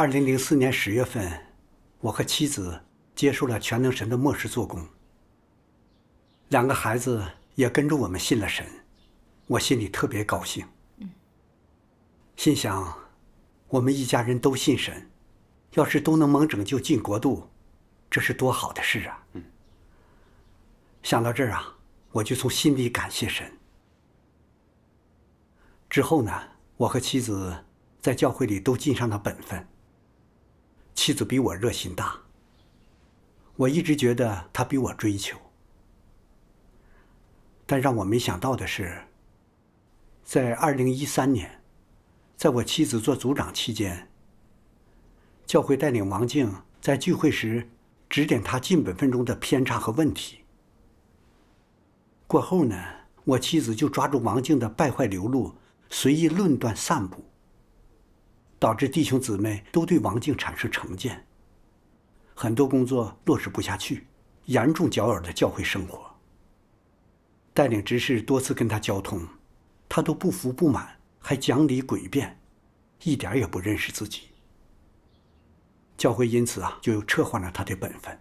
二零零四年十月份，我和妻子接受了全能神的末世做工，两个孩子也跟着我们信了神，我心里特别高兴。嗯，心想我们一家人都信神，要是都能蒙拯救进国度，这是多好的事啊！嗯。想到这儿啊，我就从心里感谢神。之后呢，我和妻子在教会里都尽上了本分。妻子比我热心大，我一直觉得他比我追求。但让我没想到的是，在二零一三年，在我妻子做组长期间，教会带领王静在聚会时指点他近本分中的偏差和问题。过后呢，我妻子就抓住王静的败坏流露，随意论断散布。导致弟兄姊妹都对王静产生成见，很多工作落实不下去，严重搅扰了教会生活。带领执事多次跟他交通，他都不服不满，还讲理诡辩，一点也不认识自己。教会因此啊，就撤换了他的本分。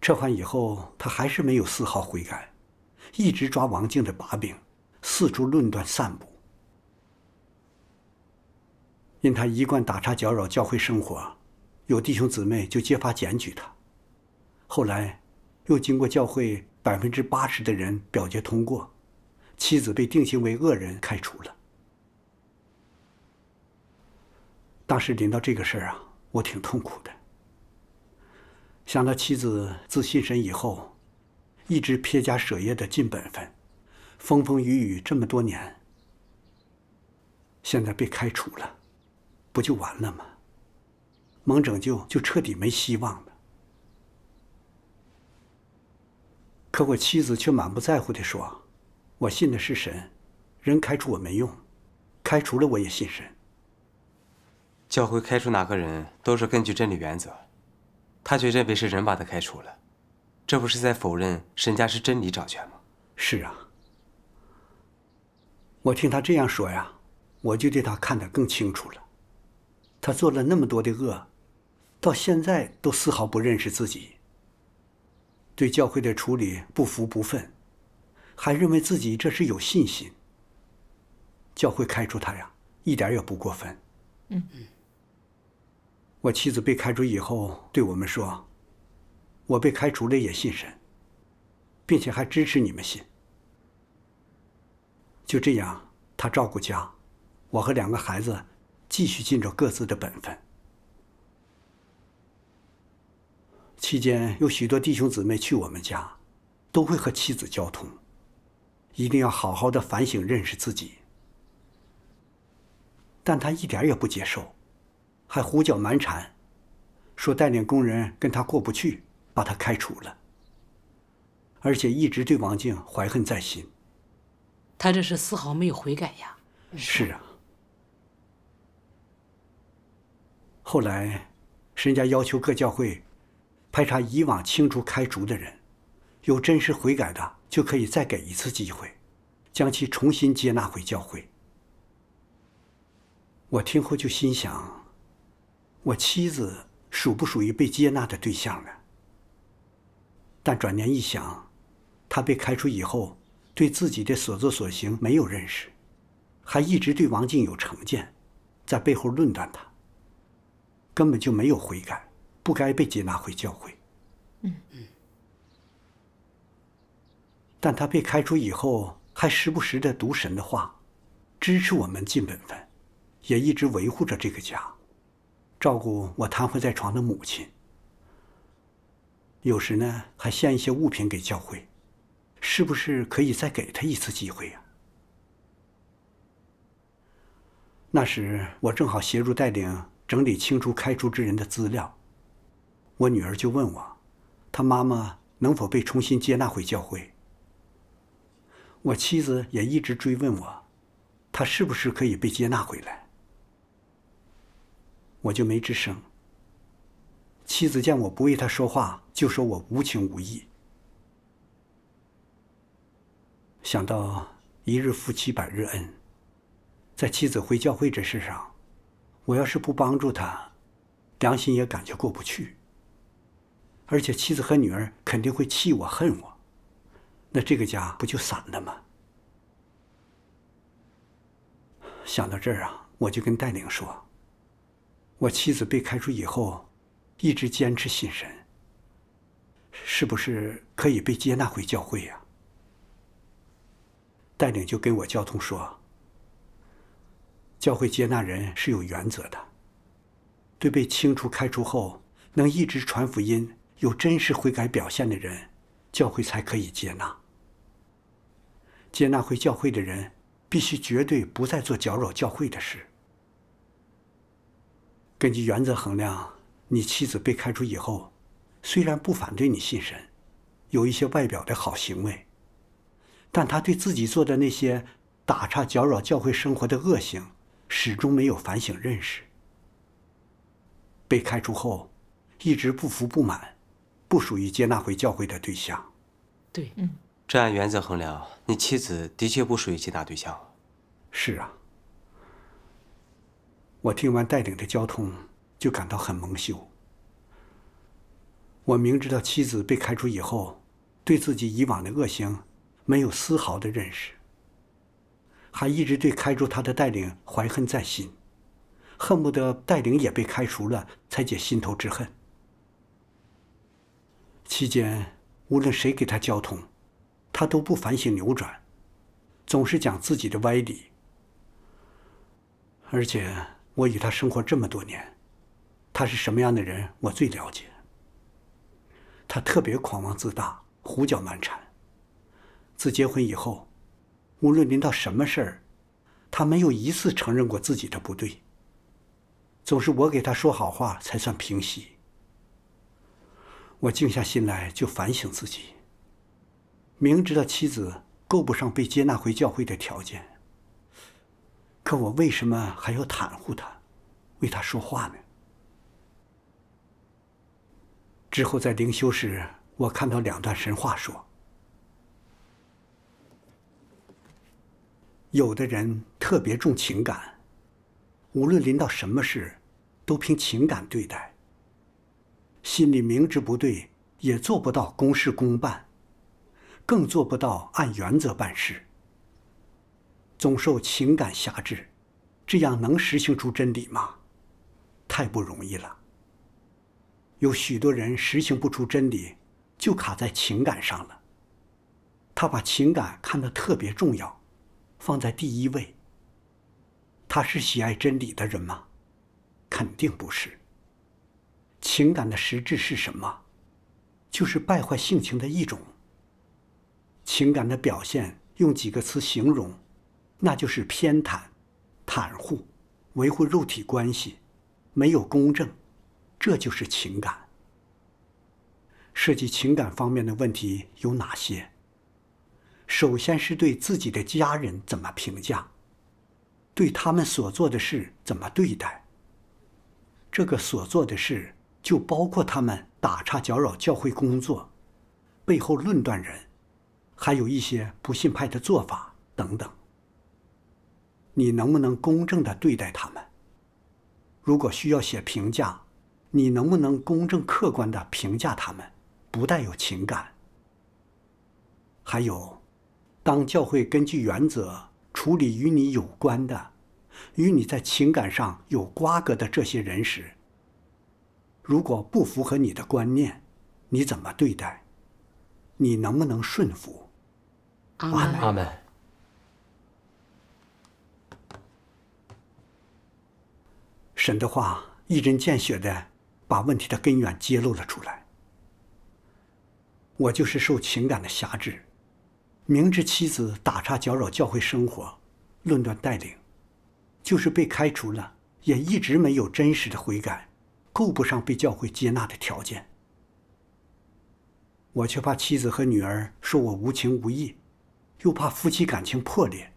撤换以后，他还是没有丝毫悔改，一直抓王静的把柄，四处论断散布。因他一贯打岔搅扰教会生活，有弟兄姊妹就揭发检举他。后来，又经过教会百分之八十的人表决通过，妻子被定性为恶人开除了。当时临到这个事儿啊，我挺痛苦的。想到妻子自信神以后，一直撇家舍业的尽本分，风风雨雨这么多年，现在被开除了。不就完了吗？蒙拯救就彻底没希望了。可我妻子却满不在乎的说：“我信的是神，人开除我没用，开除了我也信神。教会开除哪个人都是根据真理原则，他却认为是人把他开除了，这不是在否认神家是真理掌权吗？”是啊，我听他这样说呀，我就对他看得更清楚了。他做了那么多的恶，到现在都丝毫不认识自己。对教会的处理不服不忿，还认为自己这是有信心。教会开除他呀，一点也不过分。嗯嗯。我妻子被开除以后，对我们说：“我被开除了也信神，并且还支持你们信。”就这样，他照顾家，我和两个孩子。继续尽着各自的本分。期间有许多弟兄姊妹去我们家，都会和妻子交通，一定要好好的反省认识自己。但他一点也不接受，还胡搅蛮缠，说带领工人跟他过不去，把他开除了，而且一直对王静怀恨在心。他这是丝毫没有悔改呀！是啊。后来，神人家要求各教会排查以往清除开除的人，有真实悔改的就可以再给一次机会，将其重新接纳回教会。我听后就心想：我妻子属不属于被接纳的对象呢？但转念一想，她被开除以后，对自己的所作所行没有认识，还一直对王静有成见，在背后论断她。根本就没有悔改，不该被接纳回教会。嗯嗯。但他被开除以后，还时不时的读神的话，支持我们尽本分，也一直维护着这个家，照顾我瘫痪在床的母亲。有时呢，还献一些物品给教会。是不是可以再给他一次机会呀？那时我正好协助带领。整理清楚开除之人的资料，我女儿就问我，她妈妈能否被重新接纳回教会？我妻子也一直追问我，她是不是可以被接纳回来？我就没吱声。妻子见我不为她说话，就说我无情无义。想到一日夫妻百日恩，在妻子回教会这事上。我要是不帮助他，良心也感觉过不去。而且妻子和女儿肯定会气我、恨我，那这个家不就散了吗？想到这儿啊，我就跟戴领说：“我妻子被开除以后，一直坚持信神，是不是可以被接纳回教会呀？”带领就跟我交通说。教会接纳人是有原则的，对被清除开除后能一直传福音、有真实悔改表现的人，教会才可以接纳。接纳回教会的人必须绝对不再做搅扰教会的事。根据原则衡量，你妻子被开除以后，虽然不反对你信神，有一些外表的好行为，但她对自己做的那些打岔搅扰教会生活的恶行，始终没有反省认识。被开除后，一直不服不满，不属于接纳回教会的对象。对，嗯，这按原则衡量，你妻子的确不属于接纳对象。是啊。我听完带领的交通，就感到很蒙羞。我明知道妻子被开除以后，对自己以往的恶行，没有丝毫的认识。还一直对开除他的带领怀恨在心，恨不得带领也被开除了才解心头之恨。期间，无论谁给他交通，他都不反省扭转，总是讲自己的歪理。而且，我与他生活这么多年，他是什么样的人，我最了解。他特别狂妄自大，胡搅蛮缠。自结婚以后。无论临到什么事儿，他没有一次承认过自己的不对。总是我给他说好话才算平息。我静下心来就反省自己：明知道妻子够不上被接纳回教会的条件，可我为什么还要袒护他，为他说话呢？之后在灵修时，我看到两段神话说。有的人特别重情感，无论临到什么事，都凭情感对待，心里明知不对，也做不到公事公办，更做不到按原则办事，总受情感辖制，这样能实行出真理吗？太不容易了。有许多人实行不出真理，就卡在情感上了，他把情感看得特别重要。放在第一位，他是喜爱真理的人吗？肯定不是。情感的实质是什么？就是败坏性情的一种。情感的表现用几个词形容，那就是偏袒、袒护、维护肉体关系，没有公正，这就是情感。涉及情感方面的问题有哪些？首先是对自己的家人怎么评价，对他们所做的事怎么对待。这个所做的事就包括他们打岔搅扰教会工作，背后论断人，还有一些不信派的做法等等。你能不能公正的对待他们？如果需要写评价，你能不能公正客观的评价他们，不带有情感？还有？当教会根据原则处理与你有关的、与你在情感上有瓜葛的这些人时，如果不符合你的观念，你怎么对待？你能不能顺服？阿门。阿门。神的话一针见血的把问题的根源揭露了出来。我就是受情感的辖制。明知妻子打岔搅扰教会生活，论断带领，就是被开除了，也一直没有真实的悔改，够不上被教会接纳的条件。我却怕妻子和女儿说我无情无义，又怕夫妻感情破裂，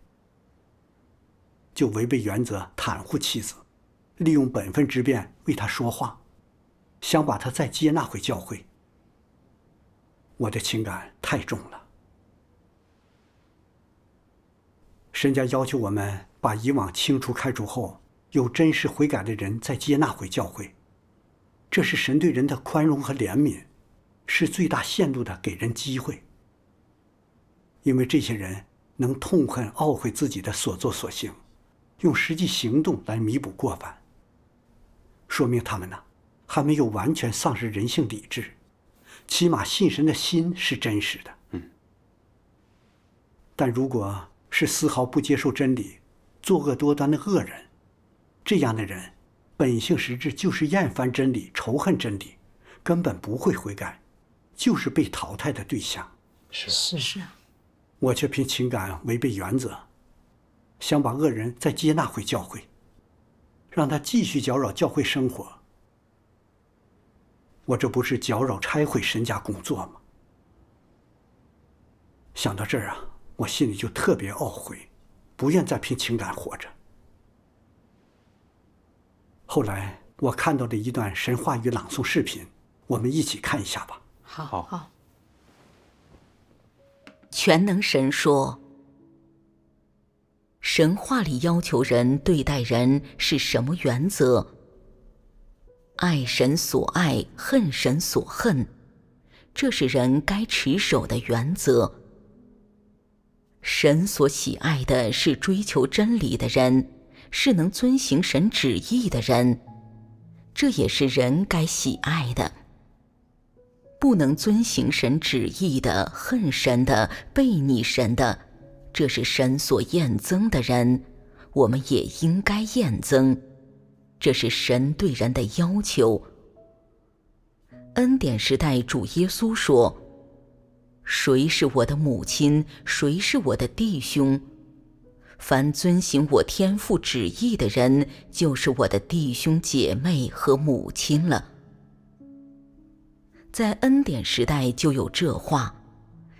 就违背原则袒护妻子，利用本分之便为她说话，想把她再接纳回教会。我的情感太重了。神家要求我们把以往清除、开除后有真实悔改的人再接纳回教会，这是神对人的宽容和怜悯，是最大限度的给人机会。因为这些人能痛恨、懊悔自己的所作所行，用实际行动来弥补过犯，说明他们呢还没有完全丧失人性理智，起码信神的心是真实的。嗯，但如果……是丝毫不接受真理、作恶多端的恶人，这样的人本性实质就是厌烦真理、仇恨真理，根本不会悔改，就是被淘汰的对象。是是是，我却凭情感违背原则，想把恶人再接纳回教会，让他继续搅扰教会生活。我这不是搅扰拆毁神家工作吗？想到这儿啊。我心里就特别懊悔，不愿再凭情感活着。后来我看到了一段神话与朗诵视频，我们一起看一下吧。好，好，好。全能神说，神话里要求人对待人是什么原则？爱神所爱，恨神所恨，这是人该持守的原则。神所喜爱的是追求真理的人，是能遵行神旨意的人，这也是人该喜爱的。不能遵行神旨意的、恨神的、背逆神的，这是神所厌憎的人，我们也应该厌憎。这是神对人的要求。恩典时代，主耶稣说。谁是我的母亲？谁是我的弟兄？凡遵行我天父旨意的人，就是我的弟兄姐妹和母亲了。在恩典时代就有这话，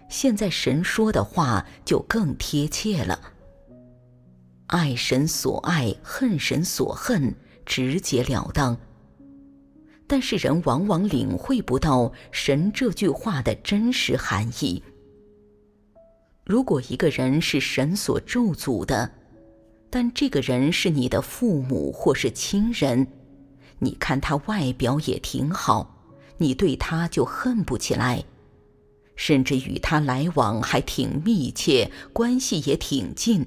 现在神说的话就更贴切了。爱神所爱，恨神所恨，直截了当。但是人往往领会不到“神”这句话的真实含义。如果一个人是神所咒诅的，但这个人是你的父母或是亲人，你看他外表也挺好，你对他就恨不起来，甚至与他来往还挺密切，关系也挺近。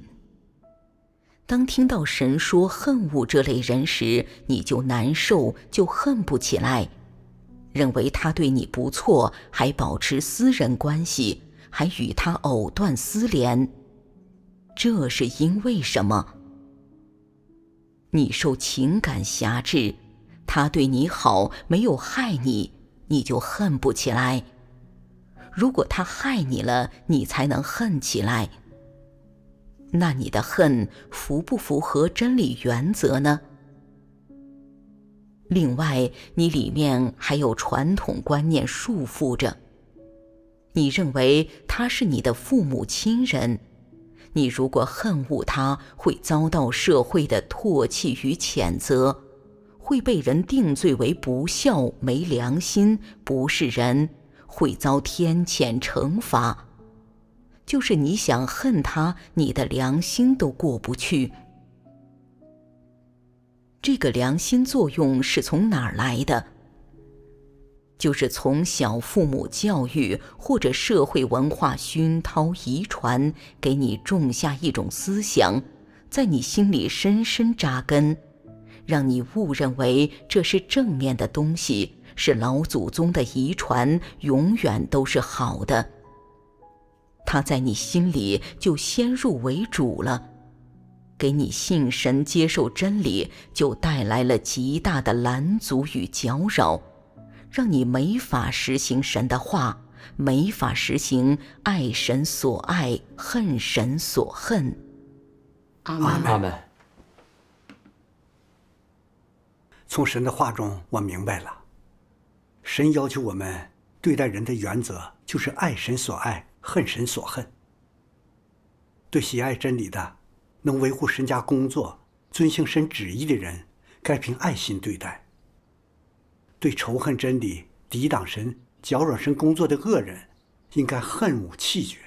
当听到神说恨物这类人时，你就难受，就恨不起来，认为他对你不错，还保持私人关系，还与他藕断丝连，这是因为什么？你受情感辖制，他对你好，没有害你，你就恨不起来；如果他害你了，你才能恨起来。那你的恨符不符合真理原则呢？另外，你里面还有传统观念束缚着，你认为他是你的父母亲人，你如果恨恶他，会遭到社会的唾弃与谴责，会被人定罪为不孝、没良心、不是人，会遭天谴惩罚。就是你想恨他，你的良心都过不去。这个良心作用是从哪儿来的？就是从小父母教育，或者社会文化熏陶、遗传给你种下一种思想，在你心里深深扎根，让你误认为这是正面的东西，是老祖宗的遗传，永远都是好的。他在你心里就先入为主了，给你信神、接受真理就带来了极大的拦阻与搅扰，让你没法实行神的话，没法实行爱神所爱、恨神所恨。阿门。阿门。从神的话中，我明白了，神要求我们对待人的原则就是爱神所爱。恨神所恨。对喜爱真理的、能维护神家工作、遵行神旨意的人，该凭爱心对待；对仇恨真理、抵挡神、搅扰神工作的恶人，应该恨恶气绝。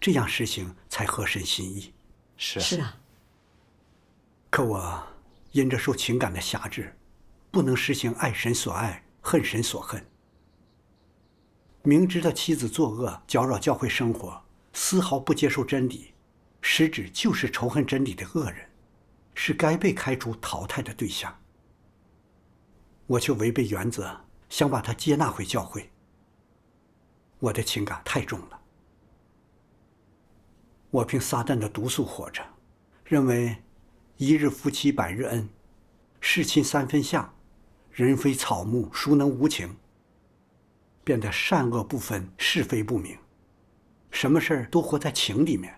这样实行才合神心意。是是啊。可我因着受情感的辖制，不能实行爱神所爱、恨神所恨。明知道妻子作恶搅扰教会生活，丝毫不接受真理，实质就是仇恨真理的恶人，是该被开除淘汰的对象。我却违背原则，想把他接纳回教会。我的情感太重了。我凭撒旦的毒素活着，认为一日夫妻百日恩，事亲三分像，人非草木，孰能无情？变得善恶不分、是非不明，什么事儿都活在情里面，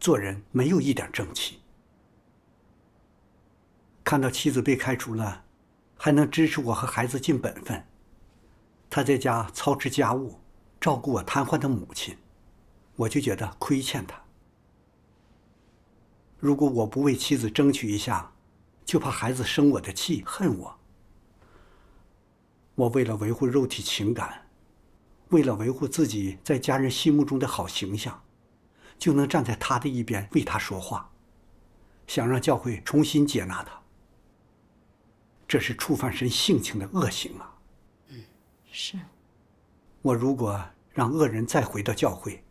做人没有一点正气。看到妻子被开除了，还能支持我和孩子尽本分，他在家操持家务，照顾我瘫痪的母亲，我就觉得亏欠他。如果我不为妻子争取一下，就怕孩子生我的气、恨我。我为了维护肉体情感。为了维护自己在家人心目中的好形象，就能站在他的一边为他说话，想让教会重新接纳他。这是触犯神性情的恶行啊！嗯，是。我如果让恶人再回到教会，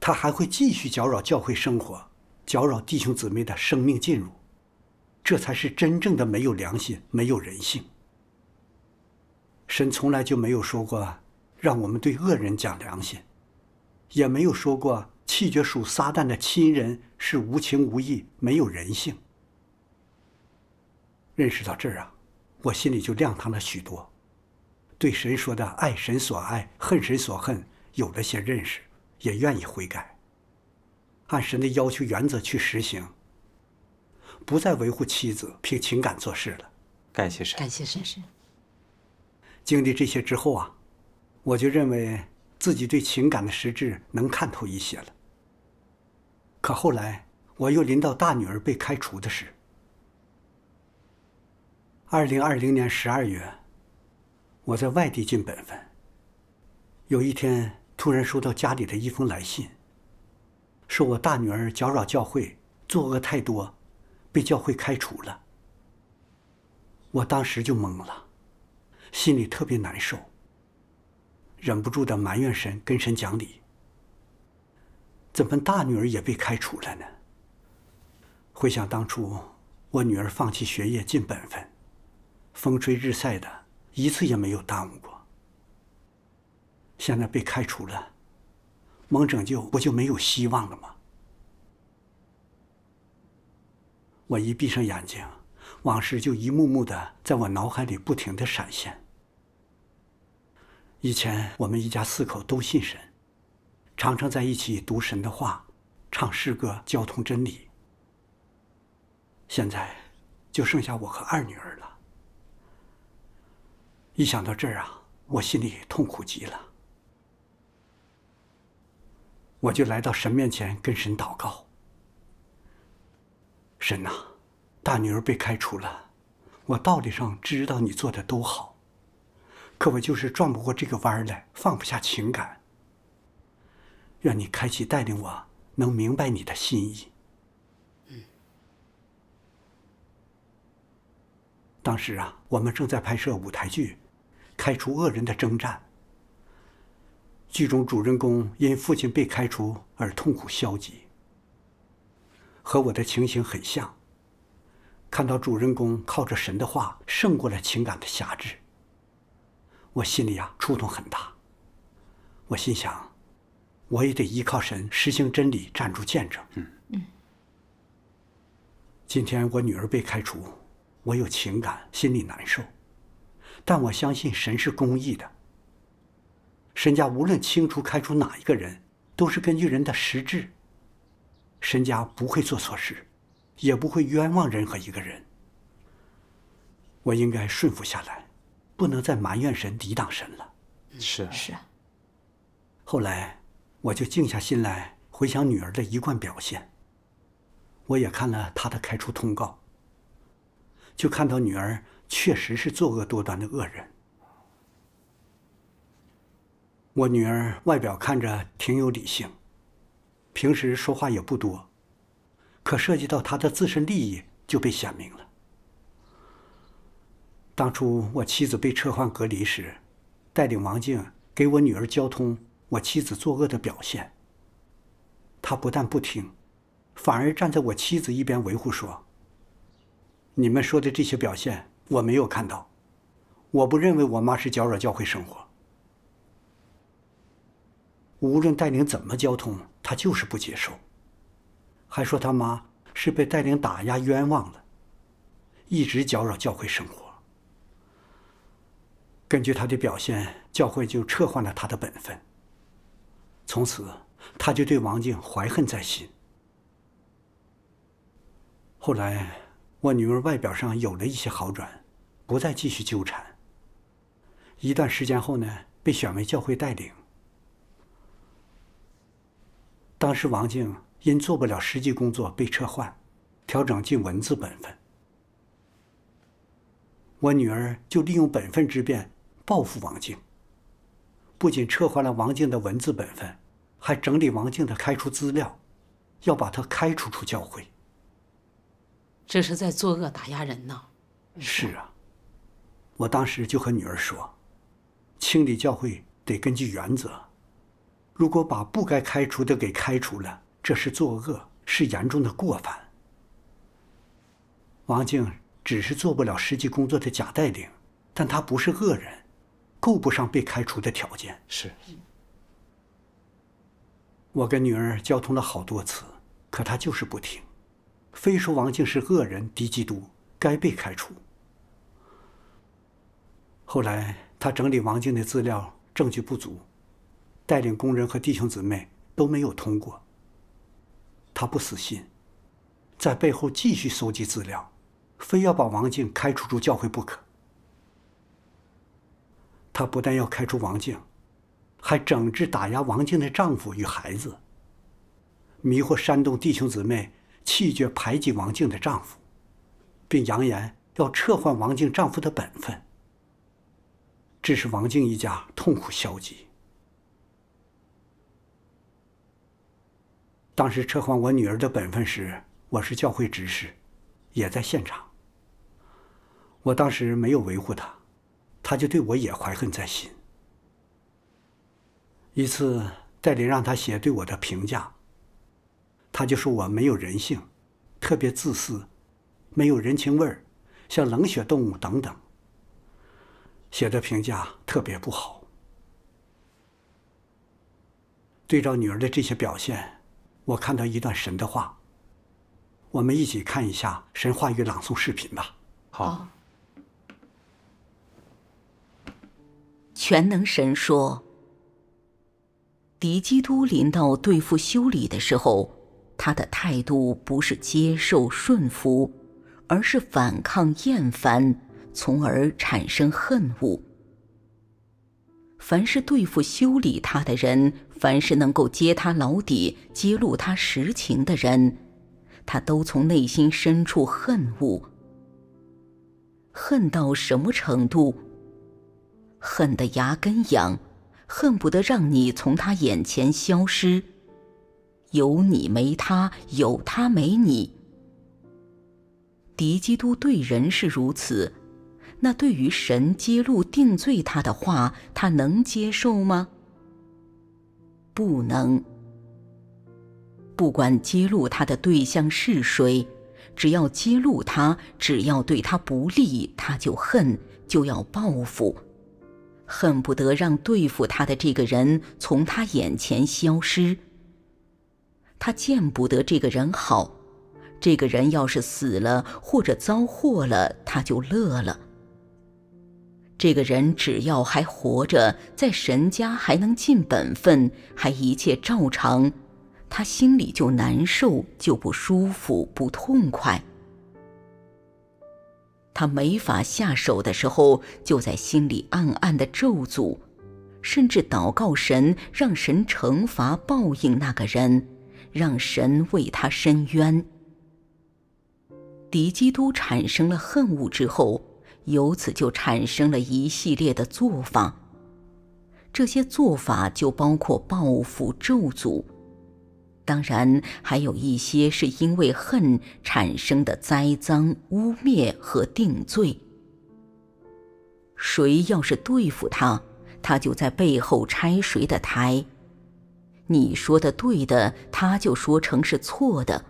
他还会继续搅扰教会生活，搅扰弟兄姊妹的生命进入。这才是真正的没有良心、没有人性。神从来就没有说过。让我们对恶人讲良心，也没有说过弃绝属撒旦的亲人是无情无义、没有人性。认识到这儿啊，我心里就亮堂了许多，对神说的“爱神所爱，恨神所恨”有了些认识，也愿意悔改，按神的要求原则去实行，不再维护妻子凭情感做事了。感谢神，感谢神。经历这些之后啊。我就认为自己对情感的实质能看透一些了。可后来我又临到大女儿被开除的事。二零二零年十二月，我在外地尽本分。有一天突然收到家里的一封来信，说我大女儿搅扰教会，作恶太多，被教会开除了。我当时就懵了，心里特别难受。忍不住的埋怨神，跟神讲理：怎么大女儿也被开除了呢？回想当初，我女儿放弃学业尽本分，风吹日晒的，一次也没有耽误过。现在被开除了，蒙拯救不就没有希望了吗？我一闭上眼睛，往事就一幕幕的在我脑海里不停的闪现。以前我们一家四口都信神，常常在一起读神的话，唱诗歌，交通真理。现在就剩下我和二女儿了。一想到这儿啊，我心里痛苦极了。我就来到神面前跟神祷告。神呐，大女儿被开除了，我道理上知道你做的都好。可我就是转不过这个弯来，放不下情感。愿你开启带领，我能明白你的心意。当时啊，我们正在拍摄舞台剧《开除恶人的征战》，剧中主人公因父亲被开除而痛苦消极，和我的情形很像。看到主人公靠着神的话，胜过了情感的辖制。我心里呀，触动很大。我心想，我也得依靠神，实行真理，站住见证。嗯嗯。今天我女儿被开除，我有情感，心里难受。但我相信神是公义的。神家无论清除、开除哪一个人，都是根据人的实质。神家不会做错事，也不会冤枉任何一个人。我应该顺服下来。不能再埋怨神、抵挡神了。是是。后来我就静下心来回想女儿的一贯表现，我也看了她的开出通告，就看到女儿确实是作恶多端的恶人。我女儿外表看着挺有理性，平时说话也不多，可涉及到她的自身利益就被显明了。当初我妻子被撤换隔离时，带领王静给我女儿交通我妻子作恶的表现。他不但不听，反而站在我妻子一边维护说：“你们说的这些表现我没有看到，我不认为我妈是搅扰教会生活。”无论带领怎么交通，他就是不接受，还说他妈是被带领打压冤枉了，一直搅扰教会生活。根据他的表现，教会就撤换了他的本分。从此，他就对王静怀恨在心。后来，我女儿外表上有了一些好转，不再继续纠缠。一段时间后呢，被选为教会带领。当时，王静因做不了实际工作被撤换，调整进文字本分。我女儿就利用本分之便。报复王静，不仅撤换了王静的文字本分，还整理王静的开除资料，要把他开除出教会。这是在作恶打压人呢。是啊，我当时就和女儿说，清理教会得根据原则，如果把不该开除的给开除了，这是作恶，是严重的过犯。王静只是做不了实际工作的假带领，但他不是恶人。够不上被开除的条件。是，我跟女儿交通了好多次，可她就是不听，非说王静是恶人、敌基督，该被开除。后来她整理王静的资料，证据不足，带领工人和弟兄姊妹都没有通过。她不死心，在背后继续搜集资料，非要把王静开除出教会不可。他不但要开除王静，还整治打压王静的丈夫与孩子，迷惑煽动弟兄姊妹，气绝排挤王静的丈夫，并扬言要撤换王静丈夫的本分，致使王静一家痛苦消极。当时撤换我女儿的本分时，我是教会执事，也在现场。我当时没有维护她。他就对我也怀恨在心。一次，代理让他写对我的评价，他就说我没有人性，特别自私，没有人情味儿，像冷血动物等等。写的评价特别不好。对照女儿的这些表现，我看到一段神的话。我们一起看一下神话语朗诵视频吧。好。全能神说：“敌基督临到对付修理的时候，他的态度不是接受顺服，而是反抗厌烦，从而产生恨恶。凡是对付修理他的人，凡是能够揭他老底、揭露他实情的人，他都从内心深处恨恶。恨到什么程度？”恨得牙根痒，恨不得让你从他眼前消失。有你没他，有他没你。敌基督对人是如此，那对于神揭露定罪他的话，他能接受吗？不能。不管揭露他的对象是谁，只要揭露他，只要对他不利，他就恨，就要报复。恨不得让对付他的这个人从他眼前消失。他见不得这个人好，这个人要是死了或者遭祸了，他就乐了。这个人只要还活着，在神家还能尽本分，还一切照常，他心里就难受，就不舒服，不痛快。他没法下手的时候，就在心里暗暗的咒诅，甚至祷告神，让神惩罚、报应那个人，让神为他伸冤。敌基督产生了恨恶之后，由此就产生了一系列的做法，这些做法就包括报复、咒诅。当然，还有一些是因为恨产生的栽赃、污蔑和定罪。谁要是对付他，他就在背后拆谁的台。你说的对的，他就说成是错的，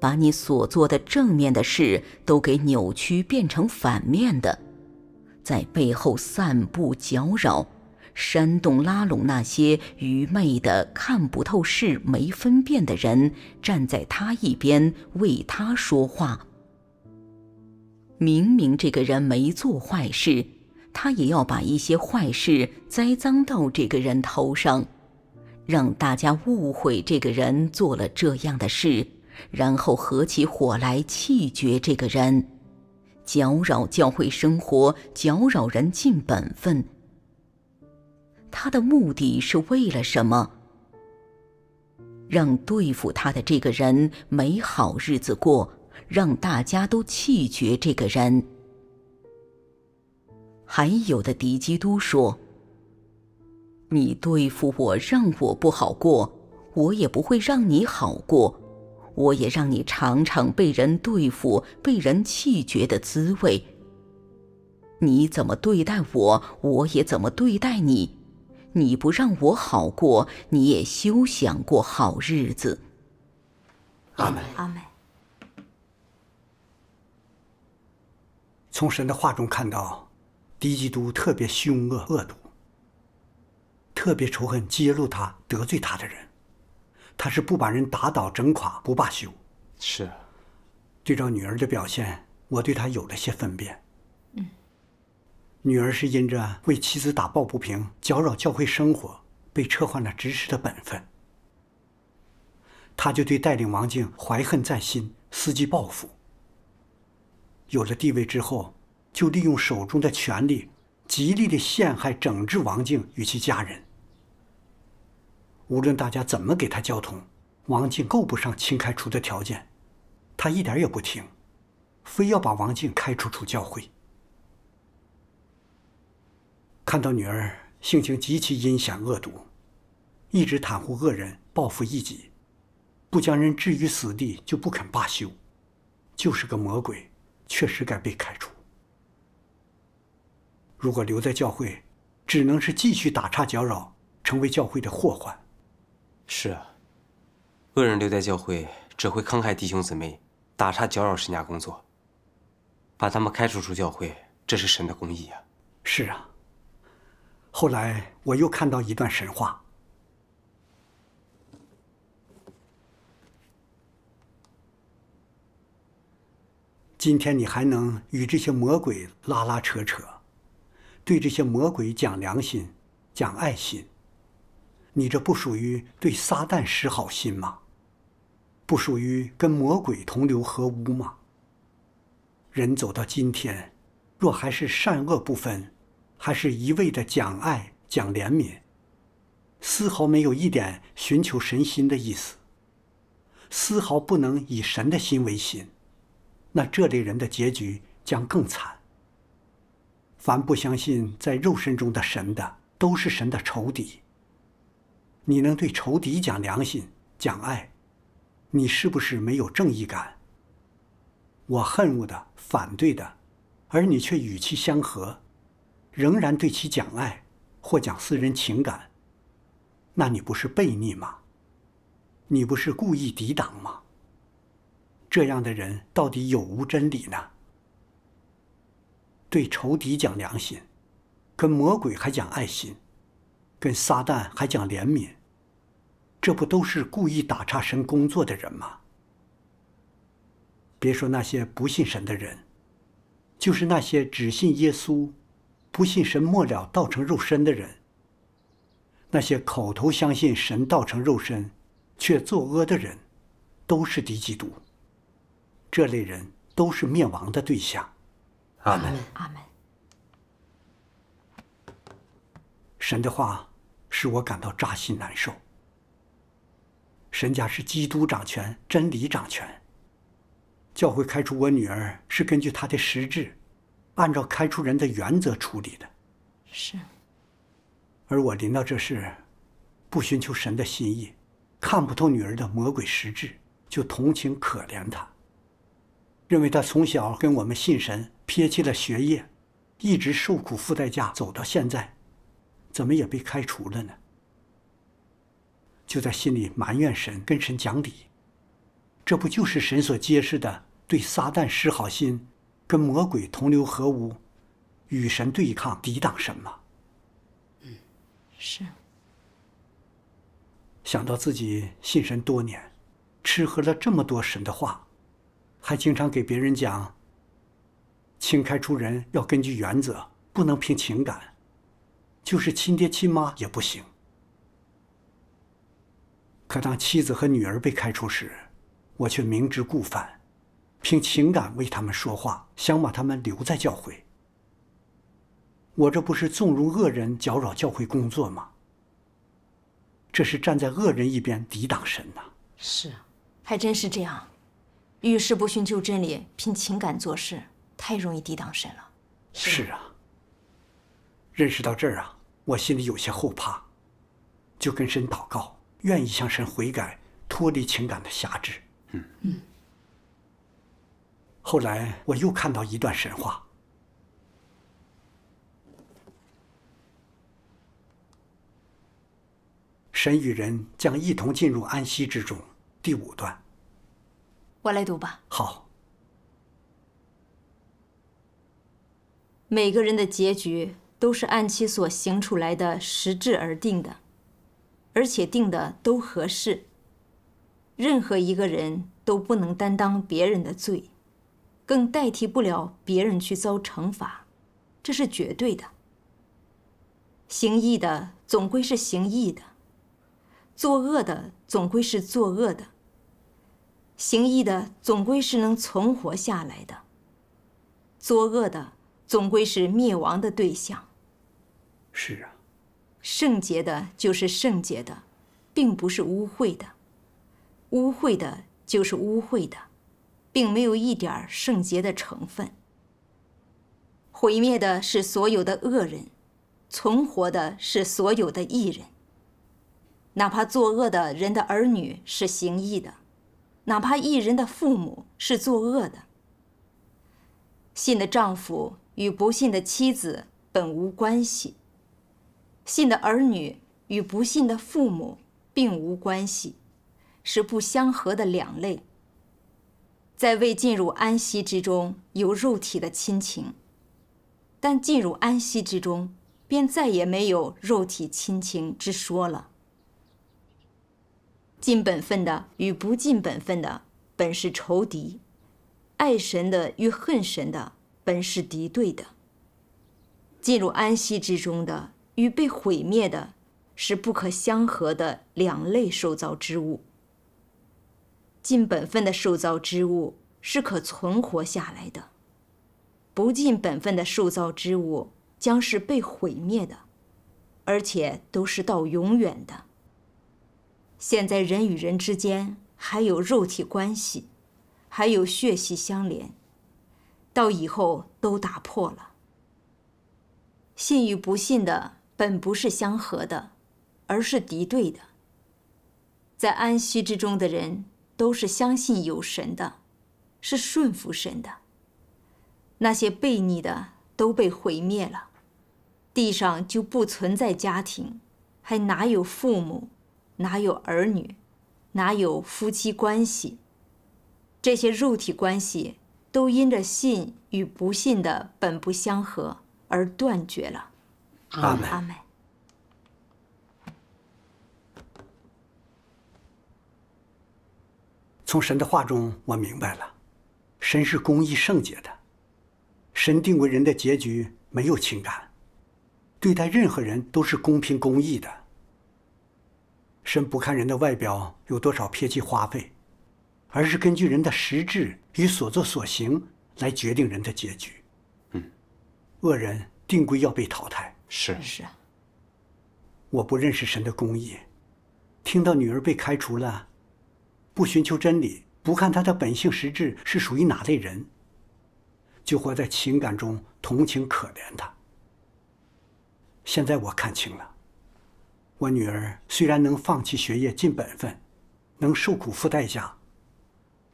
把你所做的正面的事都给扭曲变成反面的，在背后散布搅扰。煽动拉拢那些愚昧的、看不透事、没分辨的人，站在他一边为他说话。明明这个人没做坏事，他也要把一些坏事栽赃到这个人头上，让大家误会这个人做了这样的事，然后合起伙来气绝这个人，搅扰教会生活，搅扰人尽本分。他的目的是为了什么？让对付他的这个人没好日子过，让大家都气绝这个人。还有的敌基督说：“你对付我，让我不好过，我也不会让你好过，我也让你尝尝被人对付、被人气绝的滋味。你怎么对待我，我也怎么对待你。”你不让我好过，你也休想过好日子。阿美阿美。从神的话中看到，敌基督特别凶恶、恶毒，特别仇恨揭露他、得罪他的人，他是不把人打倒、整垮不罢休。是啊，对照女儿的表现，我对他有了些分辨。女儿是因着为妻子打抱不平、搅扰教会生活，被撤换了执事的本分。他就对带领王静怀恨在心，伺机报复。有了地位之后，就利用手中的权力，极力的陷害整治王静与其家人。无论大家怎么给他交通，王静够不上清开除的条件，他一点也不听，非要把王静开除出教会。看到女儿性情极其阴险恶毒，一直袒护恶人、报复异己，不将人置于死地就不肯罢休，就是个魔鬼，确实该被开除。如果留在教会，只能是继续打岔搅扰，成为教会的祸患。是啊，恶人留在教会只会坑害弟兄姊妹，打岔搅扰神家工作，把他们开除出教会，这是神的公义啊！是啊。后来我又看到一段神话。今天你还能与这些魔鬼拉拉扯扯，对这些魔鬼讲良心、讲爱心，你这不属于对撒旦使好心吗？不属于跟魔鬼同流合污吗？人走到今天，若还是善恶不分。还是一味的讲爱、讲怜悯，丝毫没有一点寻求神心的意思，丝毫不能以神的心为心，那这类人的结局将更惨。凡不相信在肉身中的神的，都是神的仇敌。你能对仇敌讲良心、讲爱，你是不是没有正义感？我恨恶的、反对的，而你却与其相合。仍然对其讲爱，或讲私人情感，那你不是悖逆吗？你不是故意抵挡吗？这样的人到底有无真理呢？对仇敌讲良心，跟魔鬼还讲爱心，跟撒旦还讲怜悯，这不都是故意打岔神工作的人吗？别说那些不信神的人，就是那些只信耶稣。不信神末了道成肉身的人，那些口头相信神道成肉身却作恶的人，都是敌基督。这类人都是灭亡的对象。阿门。阿门。神的话使我感到扎心难受。神家是基督掌权，真理掌权。教会开除我女儿是根据她的实质。按照开除人的原则处理的，是。而我临到这事，不寻求神的心意，看不透女儿的魔鬼实质，就同情可怜她，认为她从小跟我们信神，撇弃了学业，一直受苦付代价走到现在，怎么也被开除了呢？就在心里埋怨神，跟神讲理，这不就是神所揭示的对撒旦施好心？跟魔鬼同流合污，与神对抗，抵挡什么？嗯，是。想到自己信神多年，吃喝了这么多神的话，还经常给别人讲，清开除人要根据原则，不能凭情感，就是亲爹亲妈也不行。可当妻子和女儿被开除时，我却明知故犯。凭情感为他们说话，想把他们留在教会。我这不是纵容恶人搅扰教会工作吗？这是站在恶人一边，抵挡神呐！是啊，还真是这样。遇事不寻求真理，凭情感做事，太容易抵挡神了。是啊。认识到这儿啊，我心里有些后怕，就跟神祷告，愿意向神悔改，脱离情感的辖制。嗯嗯。后来我又看到一段神话：神与人将一同进入安息之中。第五段，我来读吧。好，每个人的结局都是按其所行出来的实质而定的，而且定的都合适。任何一个人都不能担当别人的罪。更代替不了别人去遭惩罚，这是绝对的。行义的总归是行义的，作恶的总归是作恶的。行义的总归是能存活下来的，作恶的总归是灭亡的对象。是啊，圣洁的就是圣洁的，并不是污秽的；污秽的就是污秽的。并没有一点圣洁的成分。毁灭的是所有的恶人，存活的是所有的义人。哪怕作恶的人的儿女是行义的，哪怕义人的父母是作恶的。信的丈夫与不信的妻子本无关系，信的儿女与不信的父母并无关系，是不相合的两类。在未进入安息之中，有肉体的亲情；但进入安息之中，便再也没有肉体亲情之说了。尽本分的与不尽本分的本是仇敌，爱神的与恨神的本是敌对的。进入安息之中的与被毁灭的，是不可相合的两类受造之物。尽本分的受造之物是可存活下来的，不尽本分的受造之物将是被毁灭的，而且都是到永远的。现在人与人之间还有肉体关系，还有血系相连，到以后都打破了。信与不信的本不是相合的，而是敌对的。在安息之中的人。都是相信有神的，是顺服神的。那些悖逆的都被毁灭了，地上就不存在家庭，还哪有父母，哪有儿女，哪有夫妻关系？这些肉体关系都因着信与不信的本不相合而断绝了。阿门。阿门。从神的话中，我明白了，神是公义圣洁的，神定为人的结局没有情感，对待任何人都是公平公义的。神不看人的外表有多少撇弃花费，而是根据人的实质与所作所行来决定人的结局。嗯，恶人定规要被淘汰。是是。我不认识神的公义，听到女儿被开除了。不寻求真理，不看他的本性实质是属于哪类人，就活在情感中同情可怜他。现在我看清了，我女儿虽然能放弃学业尽本分，能受苦付代价，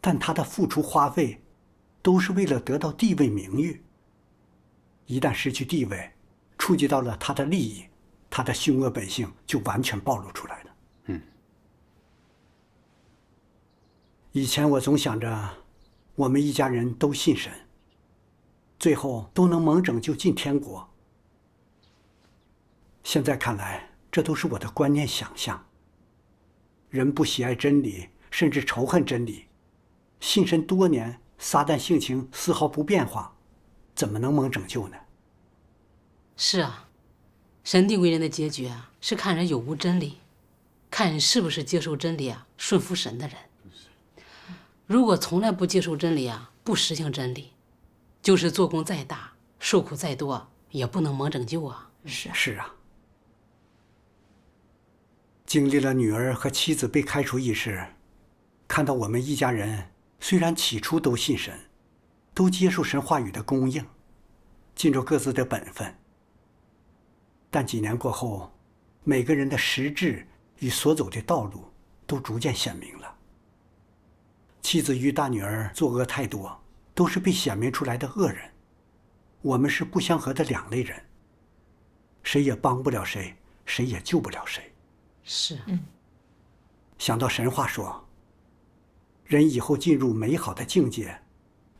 但她的付出花费，都是为了得到地位名誉。一旦失去地位，触及到了她的利益，她的凶恶本性就完全暴露出来了。以前我总想着，我们一家人都信神，最后都能蒙拯救进天国。现在看来，这都是我的观念想象。人不喜爱真理，甚至仇恨真理，信神多年，撒旦性情丝毫不变化，怎么能蒙拯救呢？是啊，神定为人的结局啊，是看人有无真理，看人是不是接受真理啊，顺服神的人。如果从来不接受真理啊，不实行真理，就是做工再大，受苦再多，也不能蒙拯救啊！是是啊。经历了女儿和妻子被开除一事，看到我们一家人虽然起初都信神，都接受神话语的供应，尽着各自的本分，但几年过后，每个人的实质与所走的道路都逐渐显明。妻子与大女儿作恶太多，都是被显明出来的恶人。我们是不相合的两类人，谁也帮不了谁，谁也救不了谁。是，嗯。想到神话说，人以后进入美好的境界，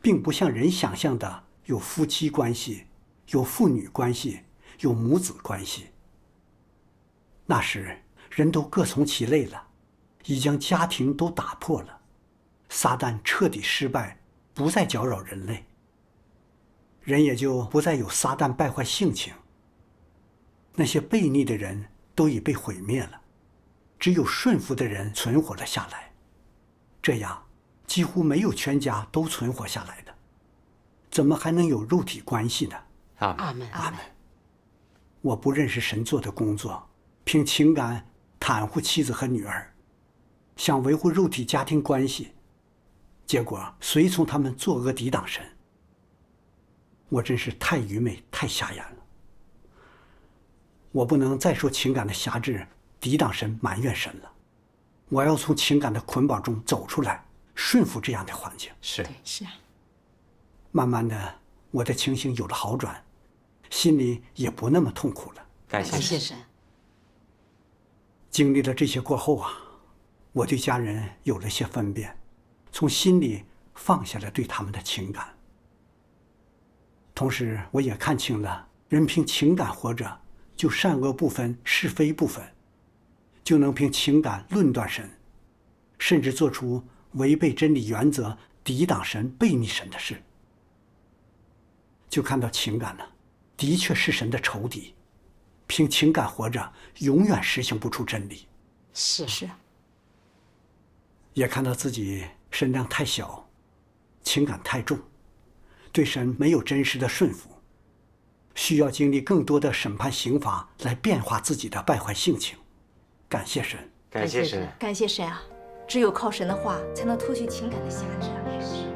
并不像人想象的有夫妻关系、有父女关系、有母子关系。那时，人都各从其类了，已将家庭都打破了。撒旦彻底失败，不再搅扰人类。人也就不再有撒旦败坏性情。那些悖逆的人都已被毁灭了，只有顺服的人存活了下来。这样，几乎没有全家都存活下来的，怎么还能有肉体关系呢？阿门阿门阿门。我不认识神做的工作，凭情感袒护妻子和女儿，想维护肉体家庭关系。结果随从他们作恶抵挡神，我真是太愚昧太瞎眼了。我不能再说情感的辖制抵挡神埋怨神了，我要从情感的捆绑中走出来，顺服这样的环境。是是啊。慢慢的，我的情形有了好转，心里也不那么痛苦了。感谢神。经历了这些过后啊，我对家人有了些分辨。从心里放下了对他们的情感，同时我也看清了，人凭情感活着，就善恶不分，是非不分，就能凭情感论断神，甚至做出违背真理原则、抵挡神、背逆神的事。就看到情感呢，的确是神的仇敌，凭情感活着，永远实行不出真理。是是。也看到自己。神量太小，情感太重，对神没有真实的顺服，需要经历更多的审判刑罚来变化自己的败坏性情。感谢神，感谢神，感谢神啊！只有靠神的话，才能脱去情感的辖制。